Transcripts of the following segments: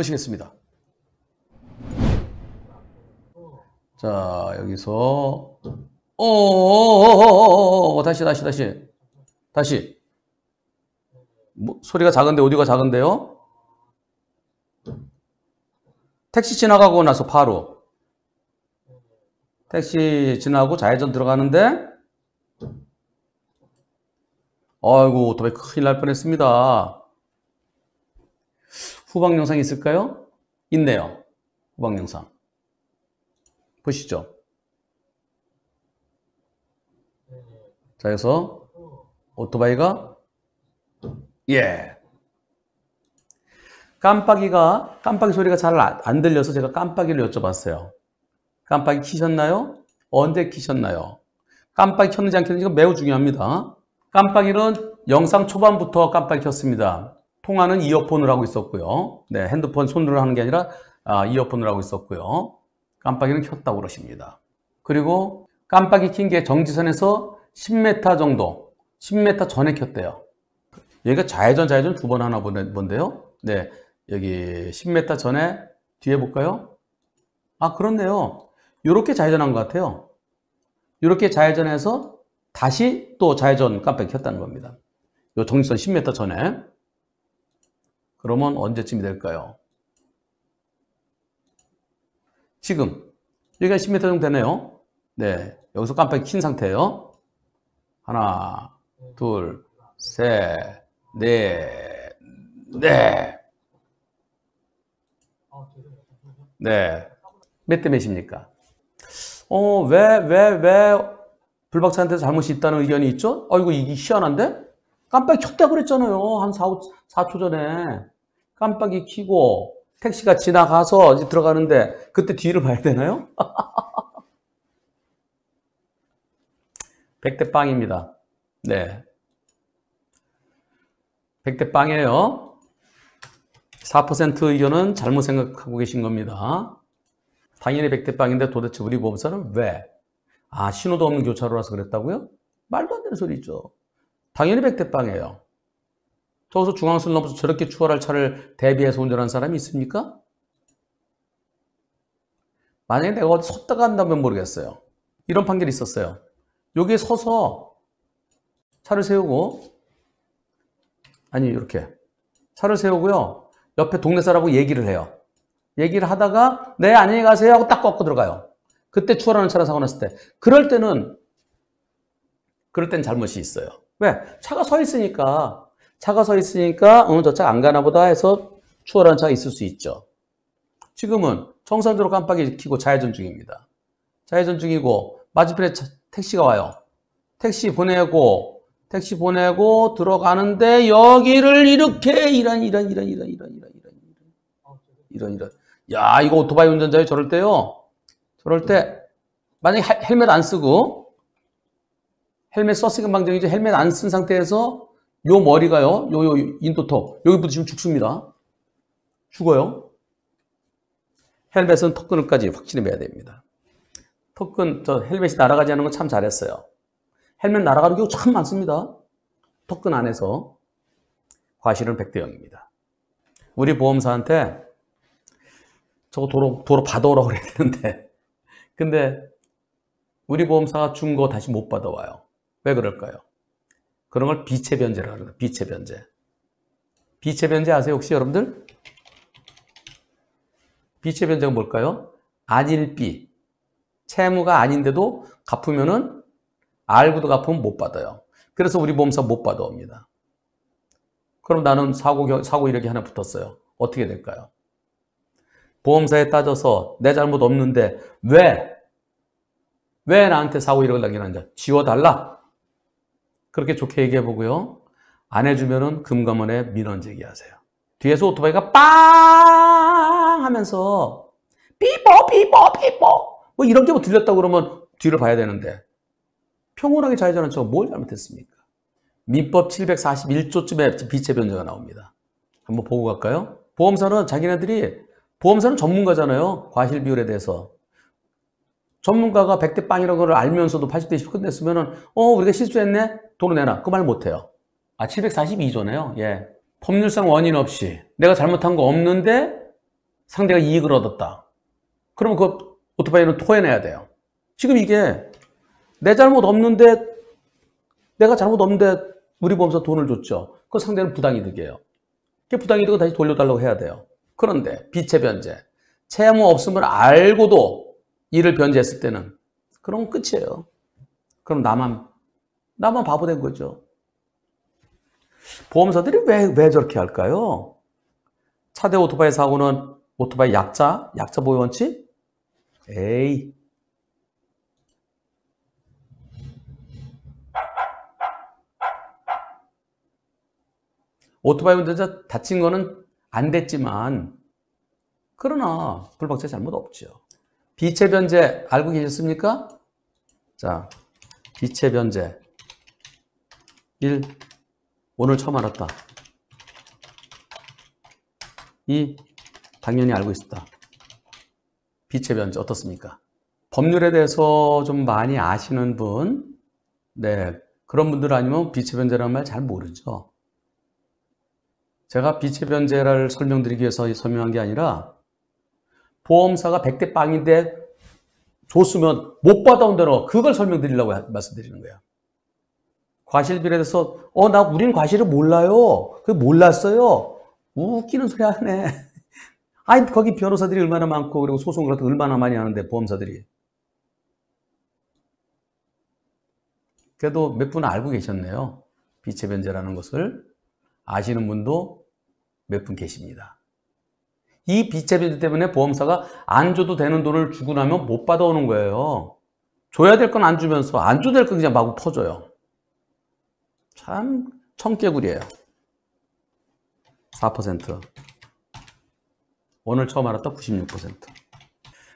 보시겠습니다. 자, 여기서 오, 어, 어, 어, 다시 다시 다시 다시 뭐, 소리가 작은데 오디오가 작은데요? 택시 지나가고 나서 바로 택시 지나고 좌회전 들어가는데 아이고 오토바이 큰일 날 뻔했습니다. 후방 영상 있을까요? 있네요. 후방 영상. 보시죠. 자, 그래서 오토바이가 예. 깜빡이가 깜빡이 소리가 잘 안 들려서 제가 깜빡이를 여쭤봤어요. 깜빡이 키셨나요? 언제 키셨나요? 깜빡이 켰는지 안 켰는지가 매우 중요합니다. 깜빡이는 영상 초반부터 깜빡이 켰습니다. 통화는 이어폰을 하고 있었고요. 네, 핸드폰 손으로 하는 게 아니라 아, 이어폰을 하고 있었고요. 깜빡이는 켰다고 그러십니다. 그리고 깜빡이 킨 게 정지선에서 10m 정도, 10m 전에 켰대요. 여기가 좌회전, 좌회전 두 번 하나 본데요. 네, 여기 10m 전에 뒤에 볼까요? 아, 그렇네요 이렇게 좌회전한 것 같아요. 이렇게 좌회전해서 다시 또 좌회전 깜빡이 켰다는 겁니다. 요 정지선 10m 전에. 그러면 언제쯤이 될까요? 지금 여기가 10m 정도 되네요. 네, 여기서 깜빡이 킨 상태예요. 하나, 둘, 셋, 넷, 네. 몇 대 몇입니까? 어, 왜, 왜, 왜 불박사한테 잘못이 있다는 의견이 있죠? 아이고, 이게 희한한데? 깜빡이 켰다 그랬잖아요. 한 4, 4초 전에. 깜빡이 켜고 택시가 지나가서 이제 들어가는데 그때 뒤를 봐야 되나요? 백대 빵입니다. 네. 1대 빵이에요. 4% 의견은 잘못 생각하고 계신 겁니다. 당연히 백대 빵인데 도대체 우리 보험사는 왜? 아, 신호도 없는 교차로라서 그랬다고요? 말도 안 되는 소리죠. 당연히 백대빵이에요. 저기서 중앙선 넘어서 저렇게 추월할 차를 대비해서 운전한 사람이 있습니까? 만약에 내가 어디 섰다가 한다면 모르겠어요. 이런 판결이 있었어요. 여기에 서서 차를 세우고 아니 이렇게 차를 세우고요. 옆에 동네 사람하고 얘기를 해요. 얘기를 하다가 네 안녕히 가세요 하고 딱 꺾고 들어가요. 그때 추월하는 차를 사고 났을 때 그럴 때는 그럴 땐 잘못이 있어요. 왜? 차가 서 있으니까 차가 서 있으니까 어, 저차 안 가나 보다 해서 추월한 차가 있을 수 있죠. 지금은 정상적으로 깜빡이 켜고 좌회전 중입니다. 좌회전 중이고 맞은편에 차, 택시가 와요. 택시 보내고 택시 보내고 들어가는데 여기를 이렇게 이런 이런 이런 이런 이런 이런 이런 이런 이런 야 이거 오토바이 운전자에 저럴 때요 저럴 때 만약에 헬멧 안 쓰고 헬멧 썼으니 방정이죠. 헬멧 안 쓴 상태에서 요 머리가요. 요, 요, 인도턱. 여기 부터 지금 죽습니다. 죽어요. 헬멧은 턱끈을까지 확실히 매야 됩니다. 턱끈, 저 헬멧이 날아가지 않은 건 참 잘했어요. 헬멧 날아가는 경우 참 많습니다. 턱끈 안에서. 과실은 100대 0입니다. 우리 보험사한테 저거 도로, 도로 받아오라고 그랬는데. 근데 우리 보험사가 준 거 다시 못 받아와요. 왜 그럴까요? 그런 걸 빛의 변제라고 합니다. 빛의 변제. 빛의 변제 아세요 혹시 여러분들? 빛의 변제가 뭘까요? 아닐 비. 채무가 아닌데도 갚으면은 알고도 갚으면 못 받아요. 그래서 우리 보험사 못 받아옵니다. 그럼 나는 사고, 사고 이력이 하나 붙었어요. 어떻게 될까요? 보험사에 따져서 내 잘못 없는데 왜? 왜 나한테 사고 이력을 남겨놨냐? 지워달라. 그렇게 좋게 얘기해 보고요. 안 해주면은 금감원에 민원 제기하세요. 뒤에서 오토바이가 빵 하면서 삐뽀 삐뽀 삐뽀 뭐 이런 게 뭐 들렸다 그러면 뒤를 봐야 되는데 평온하게 자회전는저 뭘 잘못했습니까? 민법 741조쯤에 비체 변제가 나옵니다. 한번 보고 갈까요? 보험사는 자기네들이 보험사는 전문가잖아요. 과실 비율에 대해서. 전문가가 100대 빵이라는 걸 알면서도 80대 10 끝냈으면 은 어, 우리가 실수했네? 돈을 내놔. 그 말 못해요. 아, 742조네요. 예. 법률상 원인 없이 내가 잘못한 거 없는데 상대가 이익을 얻었다. 그러면 그 오토바이는 토해내야 돼요. 지금 이게 내 잘못 없는데 내가 잘못 없는데 우리 보험사 돈을 줬죠. 그 상대는 부당이득이에요. 그 부당이득은 다시 돌려달라고 해야 돼요. 그런데 빚의 변제, 채무 없음을 알고도 일을 변제했을 때는 그럼 끝이에요. 그럼 나만 나만 바보 된 거죠. 보험사들이 왜, 왜 저렇게 할까요? 차대 오토바이 사고는 오토바이 약자, 약자 보호 원칙? 에이. 오토바이 운전자 다친 거는 안 됐지만, 그러나 불박차 잘못 없죠. 비체 변제 알고 계셨습니까? 자, 비체 변제 1. 오늘 처음 알았다. 2. 당연히 알고 있었다. 비체 변제 어떻습니까? 법률에 대해서 좀 많이 아시는 분, 네, 그런 분들 아니면 비체 변제라는 말 잘 모르죠. 제가 비체 변제를 설명드리기 위해서 설명한 게 아니라 보험사가 100대 빵인데 줬으면 못받아온 대로 그걸 설명드리려고 말씀드리는 거예요. 과실비례 대해서 어 나 우린 과실을 몰라요. 그 몰랐어요. 웃기는 소리 하네. 아니 거기 변호사들이 얼마나 많고 그리고 소송을 얼마나 많이 하는데 보험사들이. 그래도 몇 분 알고 계셨네요. 비체 변제라는 것을 아시는 분도 몇 분 계십니다. 이 비체비들 때문에 보험사가 안 줘도 되는 돈을 주고 나면 못 받아오는 거예요. 줘야 될 건 안 주면서 안줘도될 건 그냥 마구 퍼줘요. 참 청개구리예요. 4% 오늘 처음 알았다 96%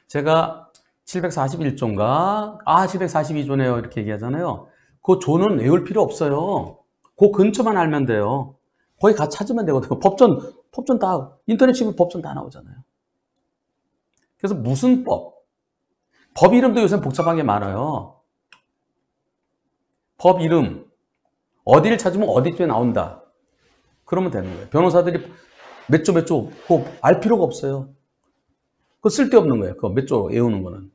제가 741조인가 아 742조네요 이렇게 얘기하잖아요 그 조는 외울 필요 없어요 그 근처만 알면 돼요 거기 가 찾으면 되거든요 법전 법전 다 인터넷 치면 법전 다 나오잖아요. 그래서 무슨 법? 법 이름도 요새 복잡한 게 많아요. 법 이름 어디를 찾으면 어디쯤에 나온다. 그러면 되는 거예요. 변호사들이 몇 조 몇조 그알 필요가 없어요. 그거 쓸데없는 거예요. 그거 몇조 외우는 거는.